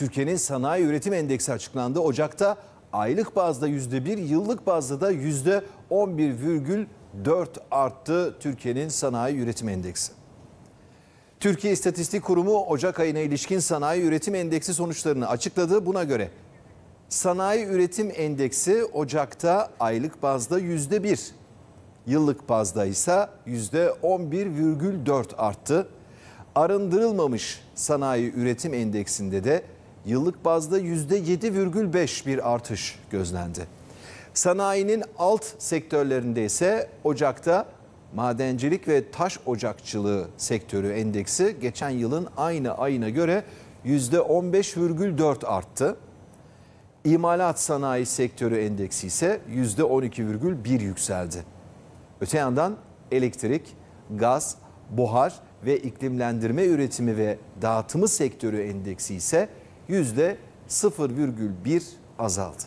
Türkiye'nin sanayi üretim endeksi açıklandı. Ocak'ta aylık bazda %1, yıllık bazda da %11,4 arttı Türkiye'nin sanayi üretim endeksi. Türkiye İstatistik Kurumu Ocak ayına ilişkin sanayi üretim endeksi sonuçlarını açıkladı. Buna göre sanayi üretim endeksi Ocak'ta aylık bazda %1, yıllık bazda ise %11,4 arttı. Arındırılmamış sanayi üretim endeksinde de yıllık bazda %7,5 bir artış gözlendi. Sanayinin alt sektörlerinde ise Ocak'ta madencilik ve taş ocakçılığı sektörü endeksi geçen yılın aynı ayına göre %15,4 arttı. İmalat sanayi sektörü endeksi ise %12,1 yükseldi. Öte yandan elektrik, gaz, buhar ve iklimlendirme üretimi ve dağıtımı sektörü endeksi ise %12,1 %0,1 azaldı.